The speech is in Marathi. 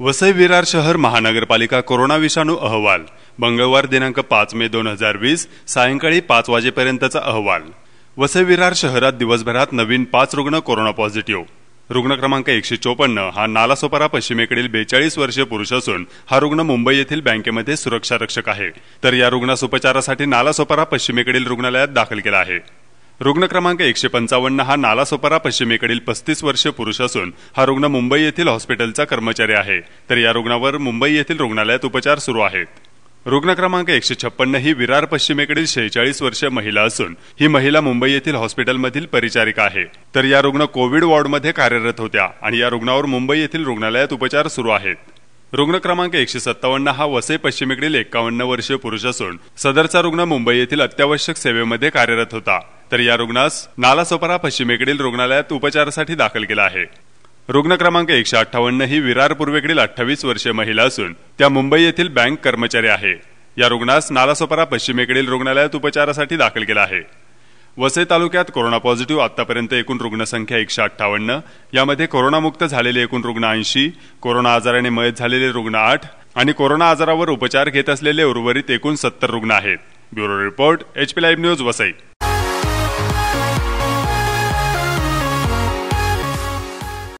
वसई विरार शहर महानगरपालिका कोरोना विषाणू अहवाल मंगळवार दिनांक पाच मे दोन हजार वीस सायंकाळी पाच वाजेपर्यंतचा अहवाल वसई विरार शहरात दिवसभरात नवीन पाच रुग्ण कोरोना पॉझिटिव्ह रुग्ण क्रमांक एकशे चोपन्न हा नालासोपारा पश्चिमेकडील बेचाळीस वर्षीय पुरुष असून हा रुग्ण मुंबई येथील बँकेमध्ये सुरक्षा रक्षक आहे तर या रुग्णास उपचारासाठी नालासोपारा पश्चिमेकडील रुग्णालयात दाखल केला आहे रुग्ण क्रमांक एकशे पंचावन्न हा नालासोपारा पश्चिमेकडील पस्तीस वर्ष पुरुष असून हा रुग्ण मुंबई येथील हॉस्पिटलचा कर्मचारी आहे तर या रुग्णावर मुंबई येथील रुग्णालयात उपचार सुरू आहेत रुग्ण क्रमांक एकशे छप्पन्न ही विरार पश्चिमेकडील शेहेचाळीस वर्ष महिला असून ही महिला मुंबई येथील हॉस्पिटलमधील परिचारिका आहे तर या रुग्ण कोविड वॉर्डमध्ये कार्यरत होत्या आणि या रुग्णावर मुंबई येथील रुग्णालयात उपचार सुरू आहेत रुग्ण क्रमांक एकशे सत्तावन्न हा वसई पश्चिमेकडील एकावन्न वर्षीय पुरुष असून सदरचा रुग्ण मुंबई येथील अत्यावश्यक सेवेमध्ये कार्यरत होता तर या रुग्णास नालासोपारा पश्चिमेकडील रुग्णालयात उपचारासाठी दाखल केला आहे रुग्ण क्रमांक एकशे अठ्ठावन्न ही विरार पूर्वेकडील अठ्ठावीस वर्षीय महिला असून त्या मुंबई येथील बँक कर्मचारी आहे या रुग्णास नालासोपारा पश्चिमेकडील रुग्णालयात उपचारासाठी दाखल केला आहे वसई तालुक्यात कोरोना पॉझिटिव्ह आतापर्यंत एकूण रुग्णसंख्या एकशे अठ्ठावन्न यामध्ये कोरोनामुक्त झालेले एकूण रुग्ण ऐंशी कोरोना आजाराने मयत झालेले रुग्ण आठ आणि कोरोना आजारावर उपचार घेत असलेले उर्वरित एकूण सत्तर रुग्ण आहेत bureau report HP live news Vasai